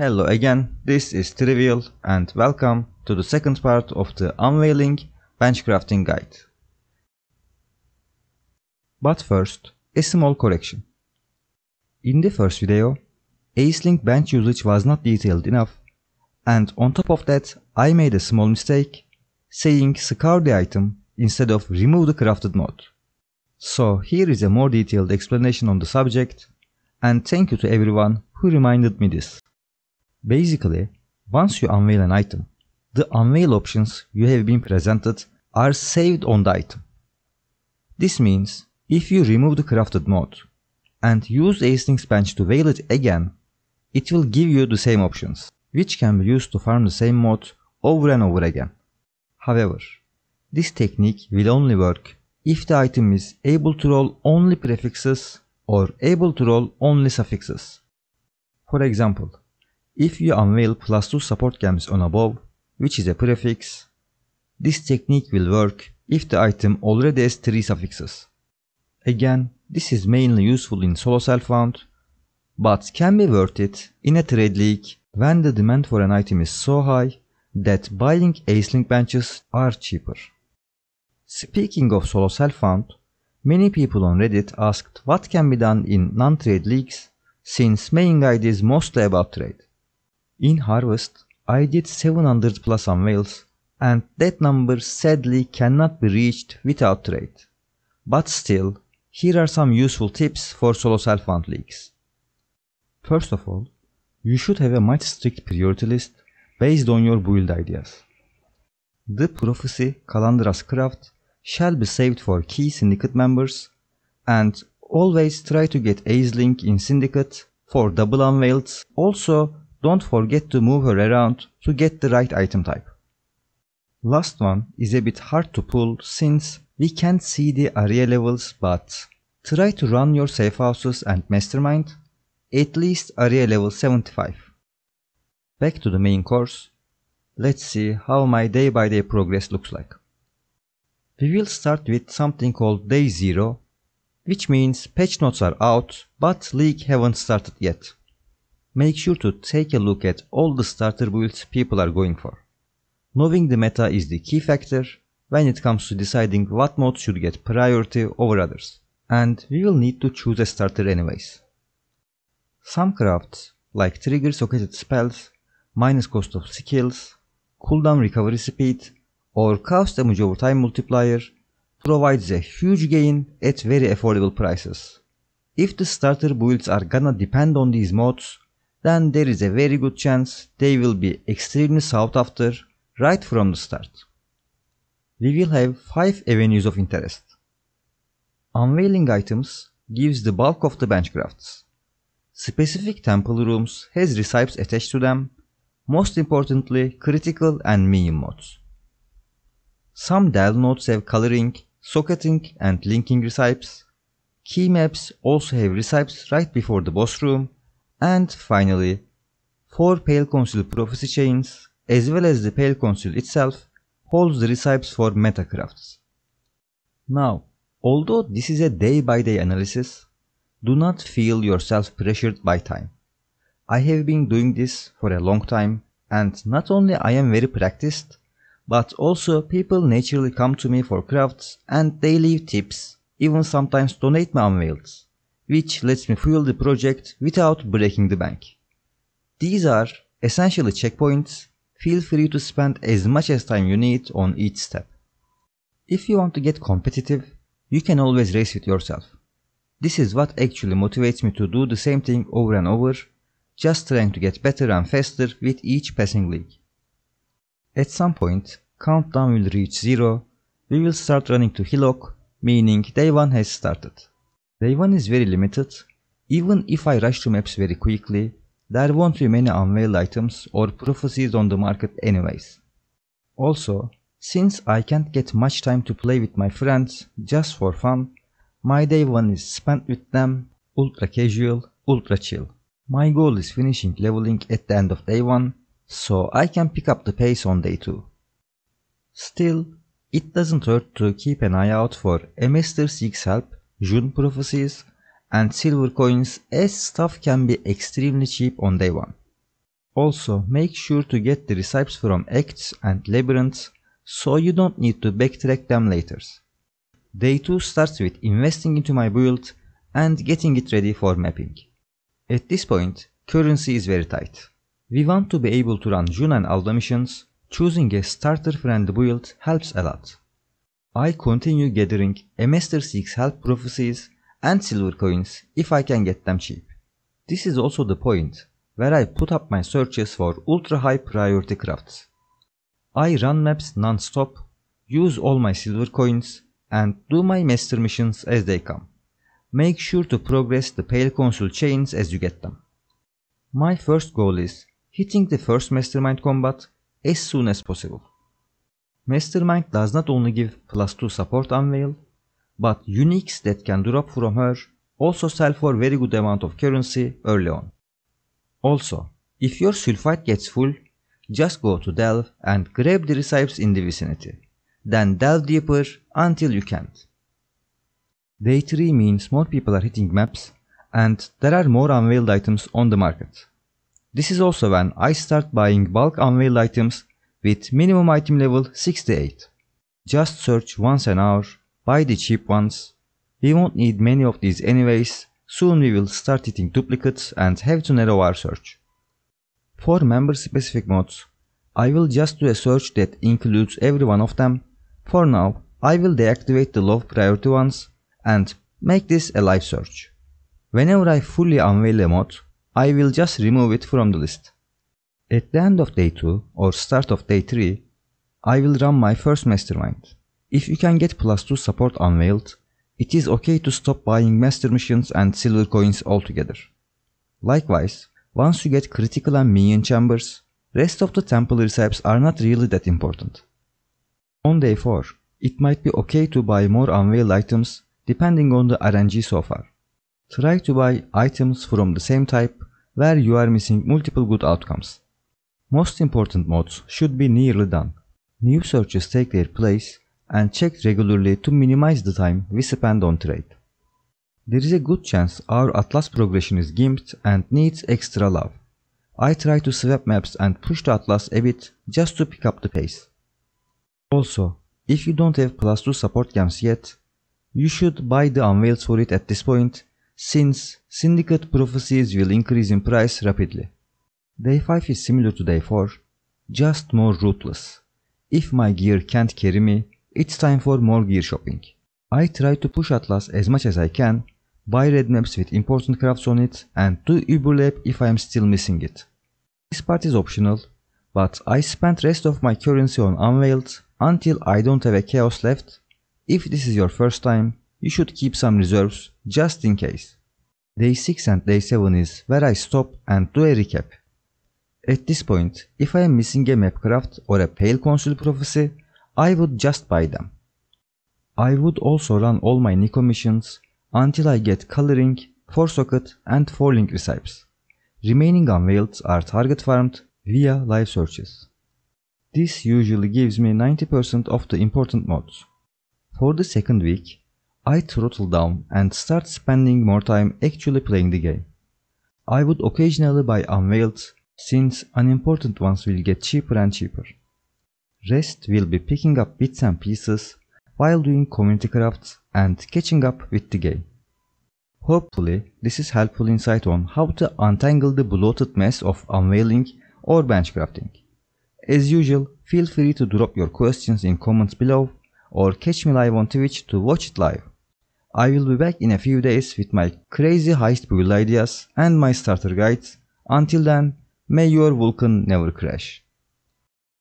Hello again, this is Trivial and welcome to the second part of the Unveiling Benchcrafting Guide. But first, a small correction. In the first video, AceLink bench usage was not detailed enough and on top of that I made a small mistake saying scar the item instead of remove the crafted node. So here is a more detailed explanation on the subject and thank you to everyone who reminded me this. Basically, once you unveil an item, the unveil options you have been presented are saved on the item. This means if you remove the crafted mode and use async bench to veil it again, it will give you the same options, which can be used to farm the same mode over and over again. However, this technique will only work if the item is able to roll only prefixes or able to roll only suffixes. For example, if you unveil plus 2 support gems on above, which is a prefix, this technique will work if the item already has 3 suffixes. Again, this is mainly useful in solo self-found, but can be worth it in a trade league when the demand for an item is so high that buying ace-link benches are cheaper. Speaking of solo self-found, many people on Reddit asked what can be done in non-trade leagues since main guide is mostly about trade. In Harvest, I did 700 plus unveils, and that number sadly cannot be reached without trade. But still, here are some useful tips for solo self-fund leaks. First of all, you should have a much strict priority list based on your build ideas. The Prophecy Calandra's Craft shall be saved for key syndicate members and always try to get Ace Link in syndicate for double unveils. Also don't forget to move her around to get the right item type. Last one is a bit hard to pull since we can't see the area levels but try to run your safe houses and mastermind at least area level 75. Back to the main course, let's see how my day by day progress looks like. We will start with something called day 0 which means patch notes are out but league haven't started yet make sure to take a look at all the starter builds people are going for. Knowing the meta is the key factor when it comes to deciding what mode should get priority over others, and we will need to choose a starter anyways. Some crafts, like trigger socketed spells, minus cost of skills, cooldown recovery speed, or cost damage over time multiplier, provides a huge gain at very affordable prices. If the starter builds are gonna depend on these mods, then there is a very good chance they will be extremely sought after right from the start. We will have five avenues of interest. Unveiling items gives the bulk of the benchcrafts. Specific temple rooms has recipes attached to them, most importantly critical and minion modes. Some Dell nodes have coloring, socketing and linking recipes. Key maps also have recipes right before the boss room And finally, four Pale Consul prophecy chains, as well as the Pale Consul itself, holds the recipes for metacrafts. Now, although this is a day-by-day -day analysis, do not feel yourself pressured by time. I have been doing this for a long time and not only I am very practiced, but also people naturally come to me for crafts and they leave tips, even sometimes donate my unveils which lets me fuel the project without breaking the bank. These are essentially checkpoints. Feel free to spend as much as time you need on each step. If you want to get competitive, you can always race with yourself. This is what actually motivates me to do the same thing over and over, just trying to get better and faster with each passing league. At some point, countdown will reach zero, we will start running to hillock, meaning day one has started. Day one is very limited. Even if I rush to maps very quickly, there won't be many unveiled items or prophecies on the market anyways. Also, since I can't get much time to play with my friends just for fun, my day one is spent with them, ultra casual, ultra chill. My goal is finishing leveling at the end of day one, so I can pick up the pace on day two. Still, it doesn't hurt to keep an eye out for a Master seeks help June prophecies, and silver coins as stuff can be extremely cheap on day one. Also, make sure to get the recipes from Acts and Labyrinths so you don't need to backtrack them later. Day 2 starts with investing into my build and getting it ready for mapping. At this point, currency is very tight. We want to be able to run June and Alda missions, choosing a starter friend build helps a lot. I continue gathering Master 6 health prophecies and silver coins if I can get them cheap. This is also the point where I put up my searches for ultra high priority crafts. I run maps non-stop, use all my silver coins and do my master missions as they come. Make sure to progress the Pale Consul chains as you get them. My first goal is hitting the first mastermind combat as soon as possible. Mastermind does not only give plus 2 support unveil, but Unix that can drop from her also sell for very good amount of currency early on. Also, if your sulfite gets full, just go to Delve and grab the recipes in the vicinity. Then delve deeper until you can't. Day 3 means more people are hitting maps and there are more unveiled items on the market. This is also when I start buying bulk unveiled items with minimum item level 68. Just search once an hour, buy the cheap ones. We won't need many of these anyways, soon we will start eating duplicates and have to narrow our search. For member specific mods, I will just do a search that includes every one of them. For now, I will deactivate the low priority ones and make this a live search. Whenever I fully unveil a mod, I will just remove it from the list. At the end of day 2 or start of day 3, I will run my first mastermind. If you can get plus 2 support unveiled, it is okay to stop buying master missions and silver coins altogether. Likewise, once you get critical and minion chambers, rest of the temple recipes are not really that important. On day 4, it might be okay to buy more unveiled items depending on the RNG so far. Try to buy items from the same type where you are missing multiple good outcomes. Most important mods should be nearly done. New searches take their place and checked regularly to minimize the time we spend on trade. There is a good chance our atlas progression is gimped and needs extra love. I try to swap maps and push the atlas a bit just to pick up the pace. Also, if you don't have plus 2 support gems yet, you should buy the unveils for it at this point since syndicate prophecies will increase in price rapidly. Day 5 is similar to day 4, just more ruthless. If my gear can't carry me, it's time for more gear shopping. I try to push Atlas as much as I can, buy red maps with important crafts on it and do Uberlab if I am still missing it. This part is optional, but I spend rest of my currency on Unveiled until I don't have a chaos left. If this is your first time, you should keep some reserves just in case. Day 6 and day 7 is where I stop and do a recap. At this point, if I am missing a Mapcraft or a Pale Consul prophecy, I would just buy them. I would also run all my Nico missions until I get Coloring, socket, and link recipes. Remaining unveiled are target farmed via live searches. This usually gives me 90% of the important mods. For the second week, I throttle down and start spending more time actually playing the game. I would occasionally buy unveiled since unimportant ones will get cheaper and cheaper. Rest will be picking up bits and pieces while doing community crafts and catching up with the game. Hopefully, this is helpful insight on how to untangle the bloated mess of unveiling or bench crafting. As usual, feel free to drop your questions in comments below or catch me live on Twitch to watch it live. I will be back in a few days with my crazy heist build ideas and my starter guides. Until then, May your Vulcan never crash.